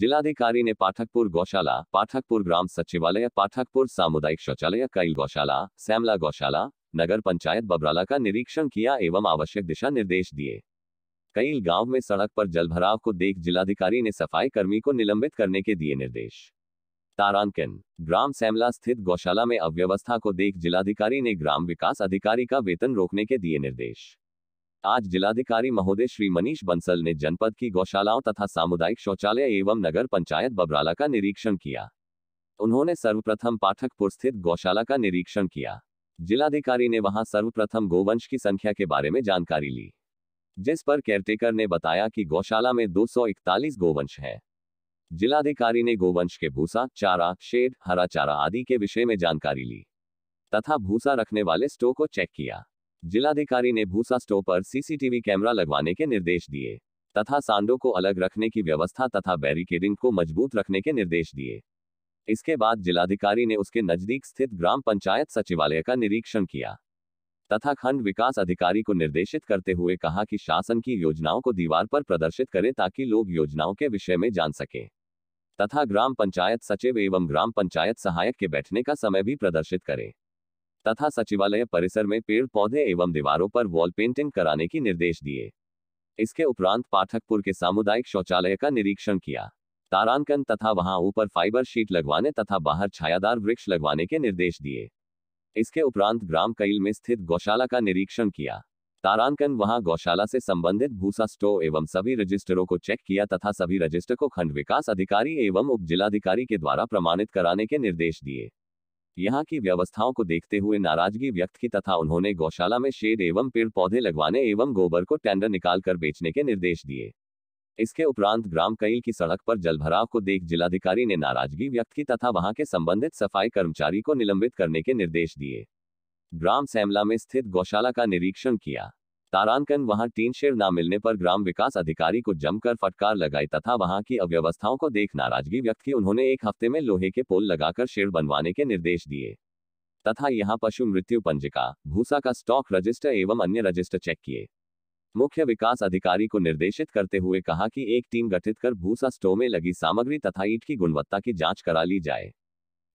जिलाधिकारी ने पाठकपुर गौशाला पाठकपुर ग्राम सचिवालय पाठकपुर सामुदायिक शौचालय कैल गौशाला सैमला गौशाला नगर पंचायत बबराला का निरीक्षण किया एवं आवश्यक दिशा निर्देश दिए कई गांव में सड़क पर जलभराव को देख जिलाधिकारी ने सफाई कर्मी को निलंबित करने के दिए निर्देश तारांकन ग्राम सैमला स्थित गौशाला में अव्यवस्था को देख जिलाधिकारी ने ग्राम विकास अधिकारी का वेतन रोकने के दिए निर्देश आज जिलाधिकारी महोदय श्री मनीष बंसल ने जनपद की गौशालाओं तथा सामुदायिक शौचालय एवं नगर पंचायत बबराला का निरीक्षण किया उन्होंने सर्वप्रथम पाठकपुर स्थित गौशाला का निरीक्षण किया जिलाधिकारी ने वहां सर्वप्रथम गोवंश की संख्या के बारे में जानकारी ली जिस पर केयरटेकर ने बताया कि गौशाला में 241 गोवंश हैं। जिलाधिकारी ने गोवंश के भूसा चारा शेड हरा चारा आदि के विषय में जानकारी ली तथा भूसा रखने वाले स्टो को चेक किया जिलाधिकारी ने भूसा स्टो पर सीसीटीवी कैमरा लगवाने के निर्देश दिए तथा सांडों को अलग रखने की व्यवस्था तथा बैरिकेडिंग को मजबूत रखने के निर्देश दिए इसके बाद जिलाधिकारी ने उसके नजदीक स्थित ग्राम पंचायत सचिवालय का निरीक्षण किया तथा खंड विकास अधिकारी को निर्देशित करते हुए कहा कि शासन की योजनाओं को दीवार पर प्रदर्शित करें ताकि लोग योजनाओं के विषय में जान सकें तथा ग्राम पंचायत सचिव एवं ग्राम पंचायत सहायक के बैठने का समय भी प्रदर्शित करें तथा सचिवालय परिसर में पेड़ पौधे एवं दीवारों पर वॉल पेंटिंग कराने के निर्देश दिए इसके उपरांत पाठकपुर के सामुदायिक शौचालय का निरीक्षण किया तारांकन तथा वहां ऊपर फाइबर शीट लगवाने तथा बाहर छायादार वृक्ष लगवाने के निर्देश दिए इसके उपरांत ग्राम कैल में स्थित गौशाला का निरीक्षण किया तारांकन वहां गौशाला से संबंधित भूसा स्टो एवं सभी रजिस्टरों को चेक किया तथा सभी रजिस्टर को खंड विकास अधिकारी एवं उप जिलाधिकारी के द्वारा प्रमाणित कराने के निर्देश दिए यहाँ की व्यवस्थाओं को देखते हुए नाराजगी व्यक्त की तथा उन्होंने गौशाला में शेड एवं पेड़ पौधे लगवाने एवं गोबर को टेंडर निकाल कर बेचने के निर्देश दिए इसके उपरांत ग्राम कईल की सड़क पर जलभराव को देख जिलाधिकारी ने नाराजगी व्यक्त की तथा वहां के संबंधित सफाई कर्मचारी को निलंबित करने के निर्देश दिए ग्राम सैमला में स्थित गौशाला का निरीक्षण किया तारानकन वहां तीन शेर न मिलने पर ग्राम विकास अधिकारी को जमकर फटकार लगाई तथा वहां की अव्यवस्थाओं को देख नाराजगी व्यक्त की उन्होंने एक हफ्ते में लोहे के पोल लगाकर शेर बनवाने के निर्देश दिए तथा यहाँ पशु मृत्यु पंजिका भूसा का स्टॉक रजिस्टर एवं अन्य रजिस्टर चेक किए मुख्य विकास अधिकारी को निर्देशित करते हुए कहा कि एक टीम गठित कर भूसा स्टोर में लगी सामग्री तथा ईट की गुणवत्ता की जांच करा ली जाए